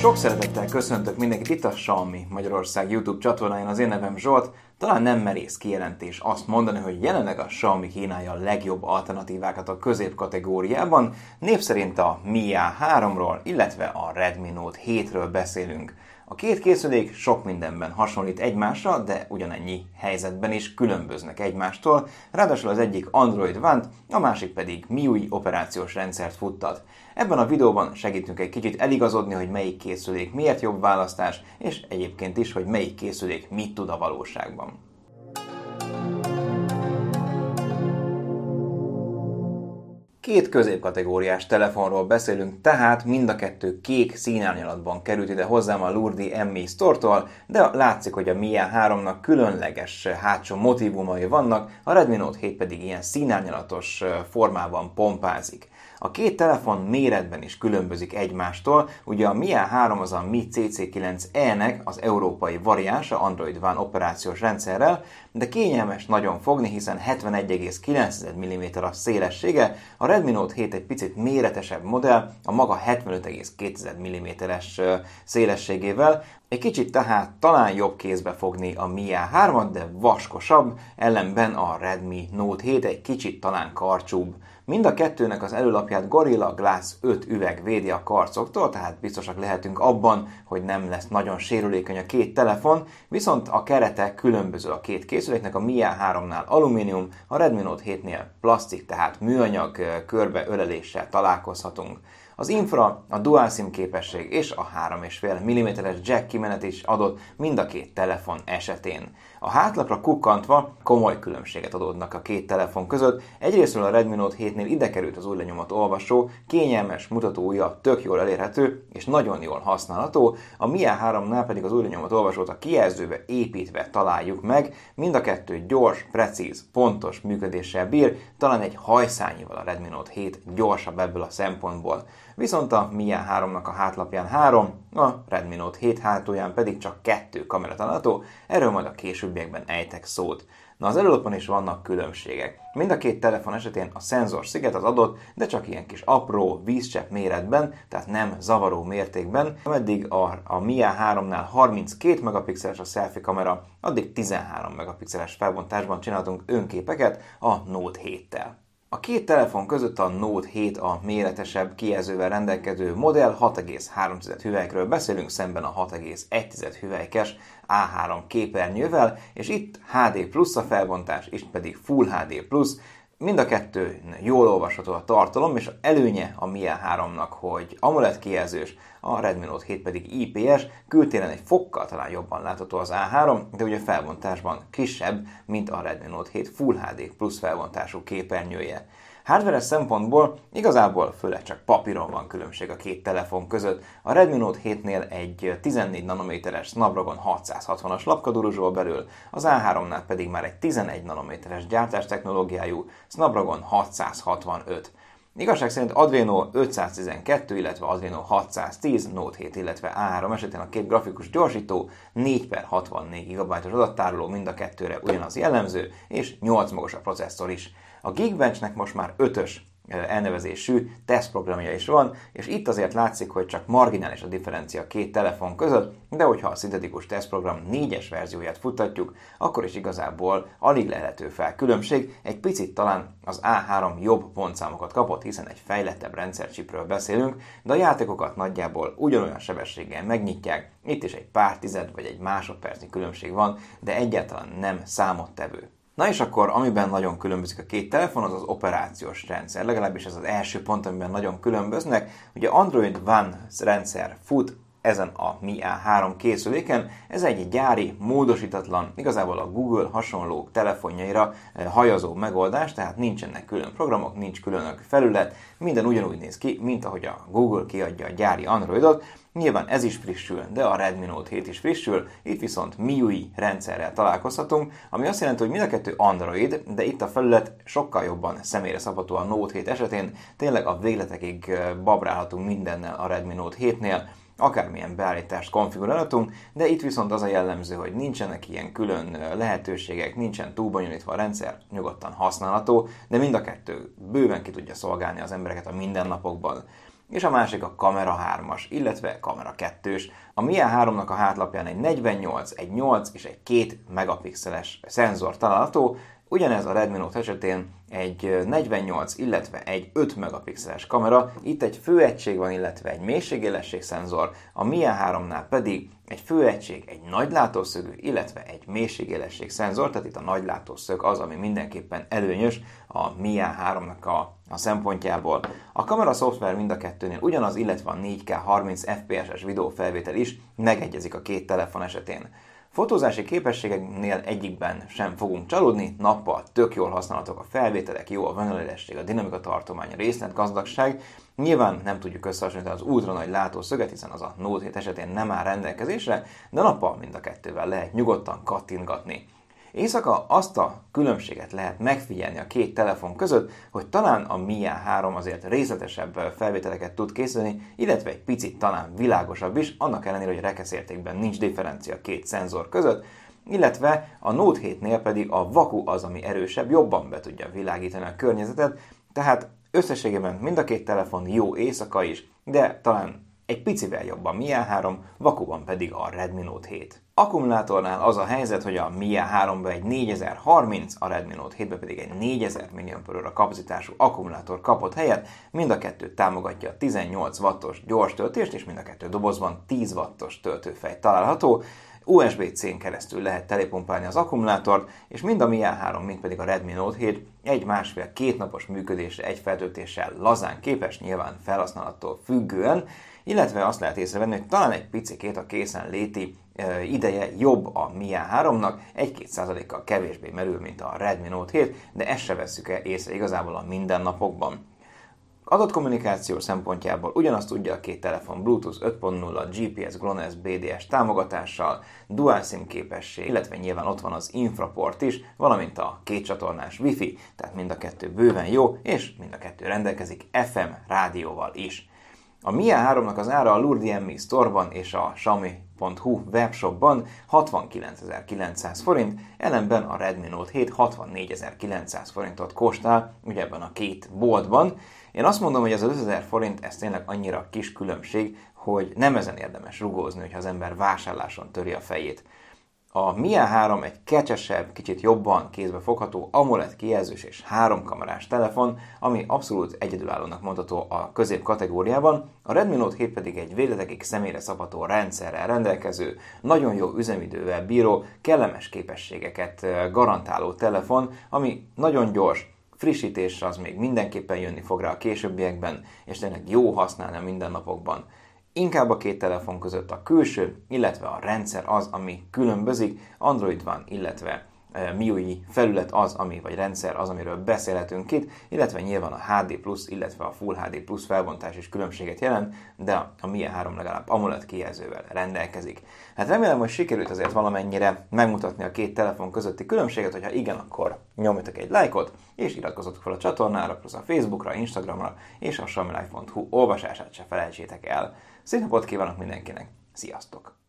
Sok szeretettel köszöntök mindenkit itt a Xiaomi Magyarország YouTube csatornáján. Az én nevem Zsolt. Talán nem merész kijelentés azt mondani, hogy jelenleg a Xiaomi kínálja a legjobb alternatívákat a középkategóriában. népszerint a Mi A3-ról, illetve a Redmi Note 7-ről beszélünk. A két készülék sok mindenben hasonlít egymásra, de ugyanennyi helyzetben is különböznek egymástól, ráadásul az egyik Android One, a másik pedig MIUI operációs rendszert futtat. Ebben a videóban segítünk egy kicsit eligazodni, hogy melyik készülék miért jobb választás, és egyébként is, hogy melyik készülék mit tud a valóságban. Két középkategóriás telefonról beszélünk, tehát mind a kettő kék színárnyalatban került ide hozzám a Lurdi Emmy Store-tól, de látszik, hogy a Mia 3-nak különleges eh, hátsó motivumai vannak, a Redmi Note 7 pedig ilyen színárnyalatos eh, formában pompázik. A két telefon méretben is különbözik egymástól, ugye a Mia 3 az a Mi CC9e-nek az európai variánsa Android One operációs rendszerrel, de kényelmes nagyon fogni, hiszen 71,9 mm a szélessége, a Redmi Redmi Note 7 egy picit méretesebb modell, a maga 75,2 mm-es szélességével, egy kicsit tehát talán jobb kézbe fogni a Mi A3-at, de vaskosabb, ellenben a Redmi Note 7 egy kicsit talán karcsúbb Mind a kettőnek az előlapját Gorilla Glass 5 üveg védi a karcoktól, tehát biztosak lehetünk abban, hogy nem lesz nagyon sérülékeny a két telefon, viszont a kerete különböző a két készüléknek, a Mia 3-nál alumínium, a Redmi Note 7-nél plastik, tehát műanyag körbeöleléssel találkozhatunk. Az infra, a dual SIM képesség és a 3,5 mm-es jack kimenet is adott mind a két telefon esetén. A hátlapra kukkantva komoly különbséget adódnak a két telefon között. Egyrésztről a Redmi Note 7-nél ide került az új lenyomat olvasó, kényelmes mutatója, tök jól elérhető és nagyon jól használható, a mi 3-nál pedig az új lenyomat olvasót a kijelzőbe építve találjuk meg, mind a kettő gyors, precíz, pontos működéssel bír, talán egy hajszányival a Redmi Note 7 gyorsabb ebből a szempontból viszont a milyen 3-nak a hátlapján 3, a Redmi Note 7 hátulján pedig csak kettő kamera található, erről majd a későbbiekben ejtek szót. Na az előlapon is vannak különbségek. Mind a két telefon esetén a szenzor sziget az adott, de csak ilyen kis apró vízcsepp méretben, tehát nem zavaró mértékben. Ameddig a, a Mia 3-nál 32 megapixeles a selfie kamera, addig 13 megapixeles felbontásban csináltunk önképeket a Note 7-tel. A két telefon között a Note 7 a méretesebb kijelzővel rendelkező modell 6,3 hüvelykről beszélünk szemben a 6,1 hüvelykes A3 képernyővel, és itt HD plusz a felbontás, itt pedig Full HD plusz, mind a kettő jól olvasható a tartalom, és előnye a Mi 3-nak, hogy AMOLED kijelzős, a Redmi Note 7 pedig IPS, kültéren egy fokkal talán jobban látható az A3, de ugye felbontásban kisebb, mint a Redmi Note 7 Full HD plusz felbontású képernyője. Hardware szempontból igazából főleg csak papíron van különbség a két telefon között. A Redmi Note 7-nél egy 14 nanométeres Snapdragon 660-as lapka duruzsol belül, az A3-nál pedig már egy 11 nanométeres gyártás technológiájú Snapdragon 665. Igazság szerint Adreno 512, illetve Adreno 610, Note 7, illetve A3 esetén a két grafikus gyorsító 4 per 64 GB-os adattároló mind a kettőre ugyanaz jellemző, és 8 magas a processzor is. A Geekbenchnek most már ötös elnevezésű tesztprogramja is van, és itt azért látszik, hogy csak marginális a differencia két telefon között, de hogyha a szintetikus tesztprogram négyes verzióját futtatjuk, akkor is igazából alig lehető fel különbség, egy picit talán az A3 jobb pontszámokat kapott, hiszen egy fejlettebb rendszercsipről beszélünk, de a játékokat nagyjából ugyanolyan sebességgel megnyitják, itt is egy pár tized vagy egy másodpercnyi különbség van, de egyáltalán nem számottevő. Na és akkor, amiben nagyon különbözik a két telefon, az az operációs rendszer. Legalábbis ez az első pont, amiben nagyon különböznek. Ugye Android One rendszer fut ezen a Mi A3 készüléken. Ez egy gyári, módosítatlan, igazából a Google hasonló telefonjaira eh, hajazó megoldás, tehát nincsenek külön programok, nincs különök felület, minden ugyanúgy néz ki, mint ahogy a Google kiadja a gyári Androidot, Nyilván ez is frissül, de a Redmi Note 7 is frissül, itt viszont MIUI rendszerrel találkozhatunk, ami azt jelenti, hogy mind a kettő Android, de itt a felület sokkal jobban személyre szabható a Note 7 esetén, tényleg a végletekig eh, babrálhatunk mindennel a Redmi Note 7-nél, akármilyen beállítást konfigurálhatunk, de itt viszont az a jellemző, hogy nincsenek ilyen külön lehetőségek, nincsen bonyolítva a rendszer, nyugodtan használható, de mind a kettő bőven ki tudja szolgálni az embereket a mindennapokban és a másik a Kamera 3-as, illetve Kamera 2-ös. A Mia 3-nak a hátlapján egy 48, egy 8 és egy 2 megapixeles szenzor található, Ugyanez a Redmi Note esetén egy 48, illetve egy 5 megapixeles kamera, itt egy főegység van, illetve egy szenzor, a Mia 3-nál pedig egy főegység, egy nagy látószögű, illetve egy szenzor, tehát itt a nagy látószög az, ami mindenképpen előnyös a Mia 3-nak a, a szempontjából. A kamera szoftver mind a kettőnél ugyanaz, illetve a 4K 30 FPS-es videófelvétel is megegyezik a két telefon esetén. Fotózási képességeknél egyikben sem fogunk csalódni, nappal tök jól használhatók a felvételek, jó a vonalélesség, a dinamika tartomány, a gazdagság. Nyilván nem tudjuk összehasonlítani az ultra nagy látószöget, hiszen az a Note 7 esetén nem áll rendelkezésre, de nappal mind a kettővel lehet nyugodtan kattintgatni. Éjszaka azt a különbséget lehet megfigyelni a két telefon között, hogy talán a Mia 3 azért részletesebb felvételeket tud készíteni, illetve egy picit talán világosabb is, annak ellenére, hogy a rekeszértékben nincs differencia két szenzor között, illetve a Note 7-nél pedig a vaku az, ami erősebb, jobban be tudja világítani a környezetet, tehát összességében mind a két telefon jó éjszaka is, de talán egy picivel jobban Mia 3, vakuban pedig a Redmi Note 7. Akkumulátornál az a helyzet, hogy a Mia 3 egy 4030, a Redmi Note 7 pedig egy 4000 mAh kapacitású akkumulátor kapott helyet, mind a kettő támogatja a 18 wattos gyors töltést, és mind a kettő dobozban 10 wattos töltőfej található, USB-C-n keresztül lehet telepumpálni az akkumulátort, és mind a Mi A3, mind pedig a Redmi Note 7 egy másfél-két napos működésre egy feltöltéssel lazán képes, nyilván felhasználattól függően, illetve azt lehet észrevenni, hogy talán egy picikét a készen léti ideje jobb a Mi A3-nak, egy kal kevésbé merül, mint a Redmi Note 7, de ezt se vesszük el észre igazából a mindennapokban. Adatkommunikáció szempontjából ugyanazt tudja a két telefon Bluetooth 5.0, GPS, GLONASS, BDS támogatással, dual SIM képesség, illetve nyilván ott van az infraport is, valamint a kétcsatornás Wi-Fi, tehát mind a kettő bőven jó, és mind a kettő rendelkezik FM rádióval is. A Mia 3-nak az ára a Lourdes Mi Store-ban és a Xiaomi redmi.hu webshopban 69.900 forint, ellenben a Redmi Note 7 64.900 forintot kóstál, ugye ebben a két boltban. Én azt mondom, hogy ez az 5000 forint, ez tényleg annyira kis különbség, hogy nem ezen érdemes rugózni, hogyha az ember vásárláson töri a fejét. A Mia 3 egy kecsesebb, kicsit jobban kézbe fogható, AMOLED kijelzős és háromkamerás telefon, ami abszolút egyedülállónak mondható a közép kategóriában, a Redmi Note 7 pedig egy végletekig személyre szabható rendszerrel rendelkező, nagyon jó üzemidővel bíró, kellemes képességeket garantáló telefon, ami nagyon gyors, frissítésre az még mindenképpen jönni fog rá a későbbiekben, és tényleg jó használni a mindennapokban. Inkább a két telefon között a külső, illetve a rendszer az, ami különbözik, Android van, illetve Eh, MIUI felület az, ami, vagy rendszer az, amiről beszélhetünk itt, illetve nyilván a HD+, illetve a Full HD+, felbontás is különbséget jelent, de a MIA 3 legalább AMOLED kijelzővel rendelkezik. Hát remélem, hogy sikerült azért valamennyire megmutatni a két telefon közötti különbséget, hogyha igen, akkor nyomjatok egy lájkot, és iratkozzatok fel a csatornára, plusz a Facebookra, Instagramra, és a samilife.hu olvasását se felejtsétek el. Szép napot kívánok mindenkinek! Sziasztok!